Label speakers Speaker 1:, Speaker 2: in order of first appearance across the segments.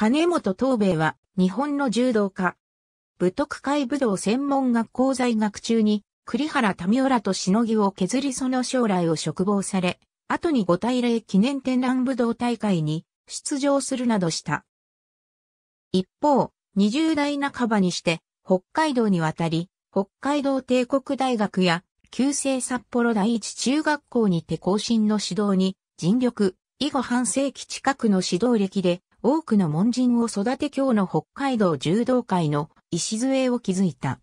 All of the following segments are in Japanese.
Speaker 1: 金本東米は日本の柔道家。武徳会武道専門学校在学中に栗原民夫らとしのぎを削りその将来を嘱望され、後に五大礼記念展覧武道大会に出場するなどした。一方、20代半ばにして北海道に渡り、北海道帝国大学や旧制札幌第一中学校にて更進の指導に尽力、以後半世紀近くの指導歴で多くの門人を育て今日の北海道柔道会の礎を築いた。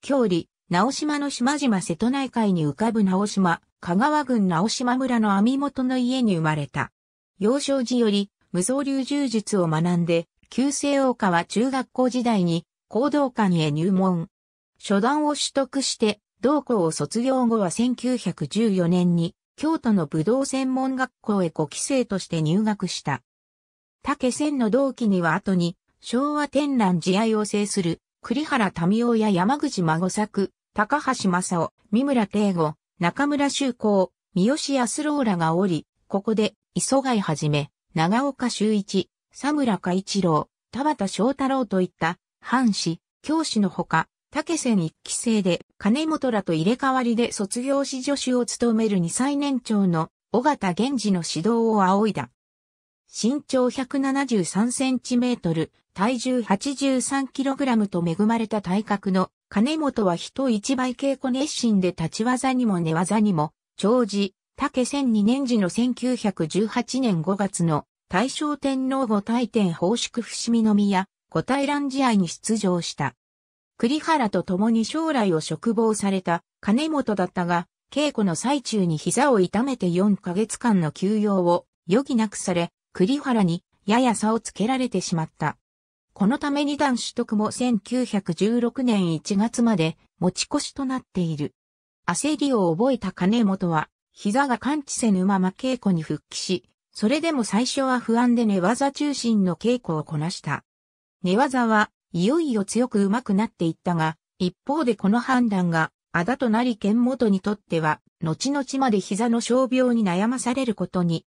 Speaker 1: 郷里、直島の島々瀬戸内海に浮かぶ直島、香川郡直島村の網元の家に生まれた。幼少時より無双流柔術を学んで、旧王大川中学校時代に行動館へ入門。初段を取得して、同校を卒業後は1914年に京都の武道専門学校へ5期生として入学した。竹仙の同期には後に、昭和天覧試合を制する、栗原民夫や山口孫作、高橋正夫、三村帝吾、中村修光、三好康郎らがおり、ここで、磯貝はじめ、長岡修一、佐村嘉一郎、田畑翔太郎といった、藩士、教師のほか、竹仙一期生で、金本らと入れ替わりで卒業し助手を務める二歳年長の、尾形源氏の指導を仰いだ。身長173センチメートル、体重83キログラムと恵まれた体格の金本は人一倍稽古熱心で立ち技にも寝技にも、長寿、竹千二年時の1918年5月の大正天皇御大典奉祝伏見宮、五大乱試合に出場した。栗原と共に将来を嘱望された金本だったが、稽古の最中に膝を痛めて4ヶ月間の休養を余儀なくされ、栗原にやや差をつけられてしまった。このため二段取得も1916年1月まで持ち越しとなっている。焦りを覚えた金本は、膝が感知せぬまま稽古に復帰し、それでも最初は不安で寝技中心の稽古をこなした。寝技はいよいよ強く上手くなっていったが、一方でこの判断が、あだとなり剣元にとっては、後々まで膝の傷病に悩まされることに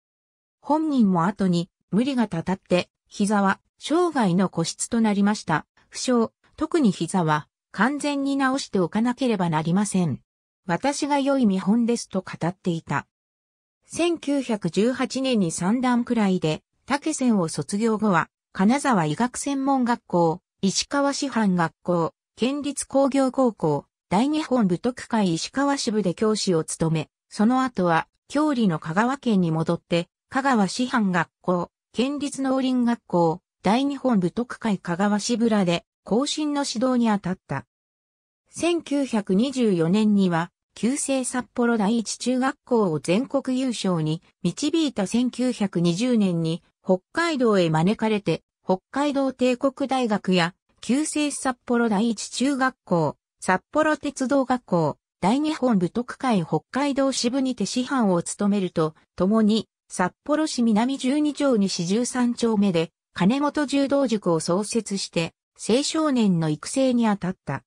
Speaker 1: 本人も後に無理がたたって、膝は生涯の個室となりました。負傷、特に膝は完全に治しておかなければなりません。私が良い見本ですと語っていた。1918年に三段くらいで、竹仙を卒業後は、金沢医学専門学校、石川師範学校、県立工業高校、大日本部徳会石川支部で教師を務め、その後は、郷里の香川県に戻って、香川師範学校、県立農林学校、大日本部徳会香川支部らで、後進の指導に当たった。1924年には、旧制札幌第一中学校を全国優勝に導いた1920年に北海道へ招かれて北海道帝国大学や旧制札幌第一中学校、札幌鉄道学校、大日本部徳会北海道支部にて師範を務めると、共に札幌市南12条西13丁目で、金本柔道塾を創設して、青少年の育成に当たった。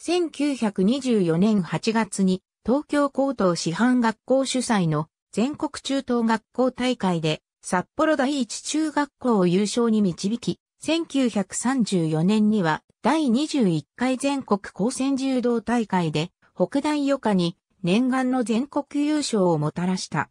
Speaker 1: 1924年8月に、東京高等師範学校主催の全国中等学校大会で、札幌第一中学校を優勝に導き、1934年には第21回全国高専柔道大会で北大余科に念願の全国優勝をもたらした。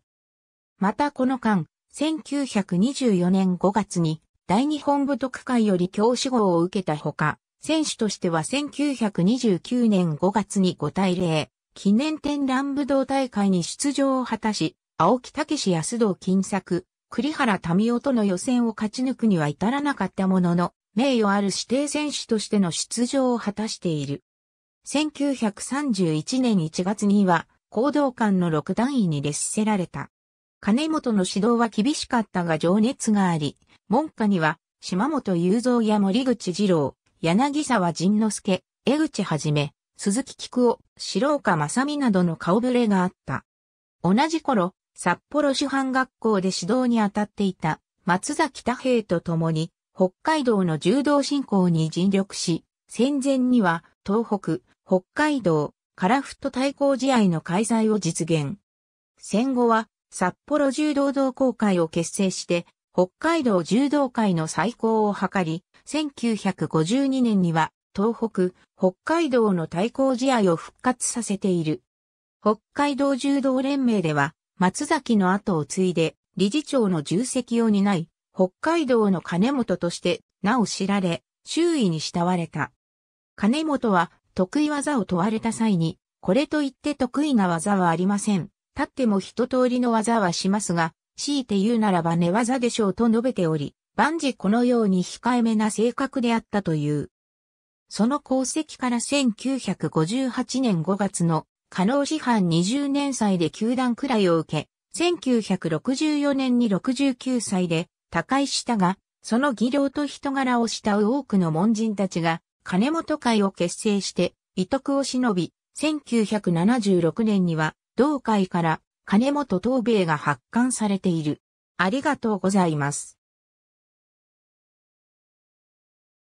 Speaker 1: またこの間、1924年5月に大日本武徳会より教師号を受けたほか、選手としては1929年5月に5対0、記念展覧武道大会に出場を果たし、青木武や安藤金作、栗原民夫との予選を勝ち抜くには至らなかったものの、名誉ある指定選手としての出場を果たしている。1931年1月には、行動館の六段位に列せられた。金本の指導は厳しかったが情熱があり、門下には、島本雄三や森口二郎、柳沢仁之助、江口はじめ、鈴木菊夫、白岡正美などの顔ぶれがあった。同じ頃、札幌師範学校で指導に当たっていた松崎太平と共に、北海道の柔道振興に尽力し、戦前には東北、北海道、カラフト対抗試合の開催を実現。戦後は札幌柔道同好会を結成して、北海道柔道会の最高を図り、1952年には東北、北海道の対抗試合を復活させている。北海道柔道連盟では、松崎の後を継いで、理事長の重責を担い、北海道の金本としてなお知られ、周囲に慕われた。金本は得意技を問われた際に、これといって得意な技はありません。立っても一通りの技はしますが、強いて言うならば寝技でしょうと述べており、万事このように控えめな性格であったという。その功績から1958年5月の可能師範20年祭で球団くらいを受け、1964年に69歳で他界したが、その技量と人柄を慕う多くの門人たちが、金本会を結成して、遺徳を忍び、1976年には、同会から金本東米が発刊されている。ありがとうございます。